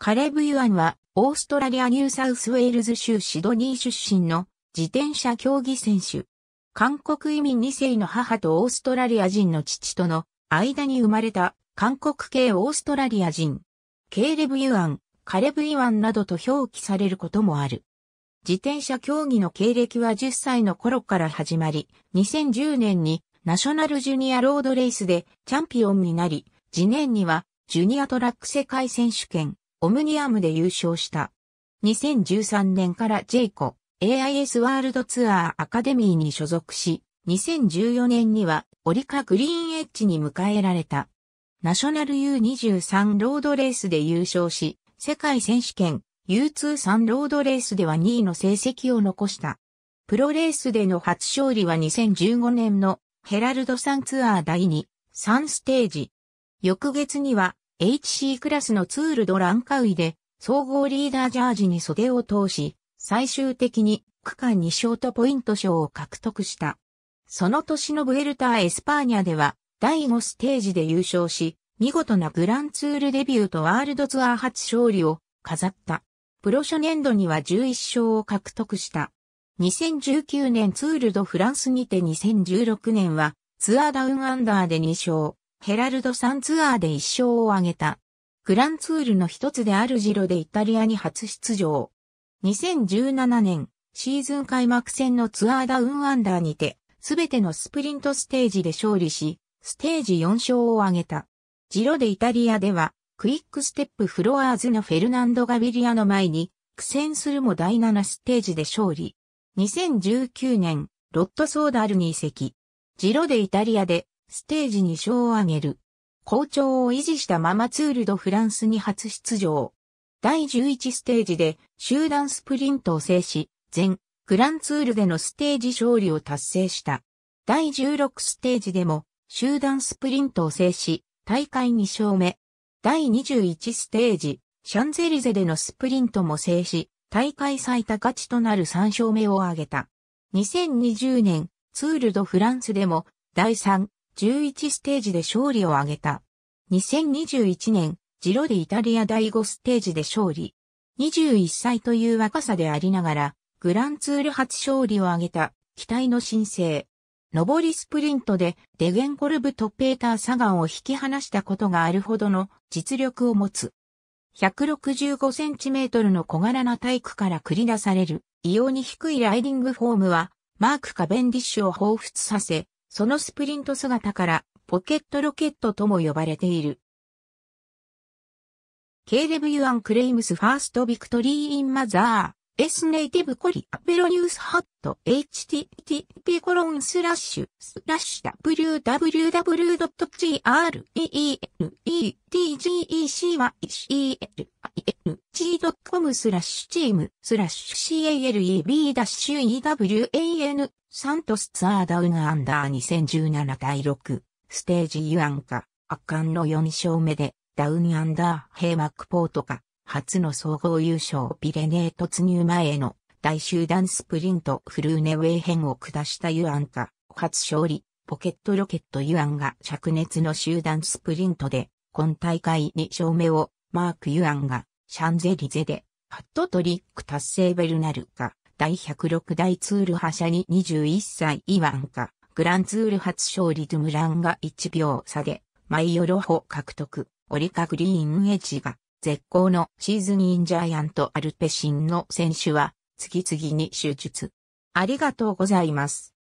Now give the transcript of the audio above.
カレブ・ユアンは、オーストラリア・ニューサウスウェールズ州シドニー出身の自転車競技選手。韓国移民2世の母とオーストラリア人の父との間に生まれた韓国系オーストラリア人。ケーレブ・ユアン、カレブ・イワンなどと表記されることもある。自転車競技の経歴は10歳の頃から始まり、2010年にナショナルジュニアロードレースでチャンピオンになり、次年にはジュニアトラック世界選手権、オムニアムで優勝した。2013年からジェイコ AIS ワールドツアーアカデミーに所属し、2014年にはオリカグリーンエッジに迎えられた。ナショナル U23 ロードレースで優勝し、世界選手権 U23 ロードレースでは2位の成績を残した。プロレースでの初勝利は2015年のヘラルドサンツアー第2、3ステージ。翌月には HC クラスのツールドランカウイで、総合リーダージャージに袖を通し、最終的に区間2勝とポイント賞を獲得した。その年のブエルター・エスパーニャでは、第5ステージで優勝し、見事なグランツールデビューとワールドツアー初勝利を飾った。プロ初年度には11勝を獲得した。2019年ツールドフランスにて2016年はツアーダウンアンダーで2勝。ヘラルドサンツアーで1勝を挙げた。グランツールの一つであるジロでイタリアに初出場。2017年、シーズン開幕戦のツアーダウンアンダーにて、すべてのスプリントステージで勝利し、ステージ4勝を挙げた。ジロでイタリアでは、クイックステップフロアーズのフェルナンド・ガビリアの前に、苦戦するも第7ステージで勝利。2019年、ロットソーダルに移籍。ジロでイタリアでステージに賞を挙げる。好調を維持したままツールドフランスに初出場。第11ステージで集団スプリントを制し、全グランツールでのステージ勝利を達成した。第16ステージでも集団スプリントを制し、大会2勝目。第21ステージ、シャンゼリゼでのスプリントも制し、大会最多勝ちとなる3勝目を挙げた。2020年、ツールドフランスでも、第3、11ステージで勝利を挙げた。2021年、ジロでイタリア第5ステージで勝利。21歳という若さでありながら、グランツール初勝利を挙げた、期待の新星。上りスプリントでデゲンコルブとペーター・サガンを引き離したことがあるほどの実力を持つ。1 6 5トルの小柄な体育から繰り出される、異様に低いライディングフォームは、マーク・カベンディッシュを彷彿させ、そのスプリント姿からポケットロケットとも呼ばれている。KW1 c レブ・ユアン・クレイムス・ファースト・ビクトリー・イン・マザー。S ネイティブコリアペロニュースハット http コロンスラッシュスラッシュ www.greenetgec は cel.com スラッシュチームスラッシュ caleb-ewan サントスツアーダウンアンダー2017第6ステージユアンカ圧巻の4勝目でダウンアンダーヘ幕ポートか初の総合優勝ピレネー突入前への大集団スプリントフルーネウェイ編を下したユアンか、初勝利、ポケットロケットユアンが灼熱の集団スプリントで、今大会2勝目を、マークユアンが、シャンゼリゼで、ハットトリック達成ベルナルか、第106代ツール覇者に21歳イワンか、グランツール初勝利ドゥムランが1秒差で、マイヨロホ獲得、オリカグリーンエッジが、絶好のシーズンインジャイアントアルペシンの選手は、次々に手術。ありがとうございます。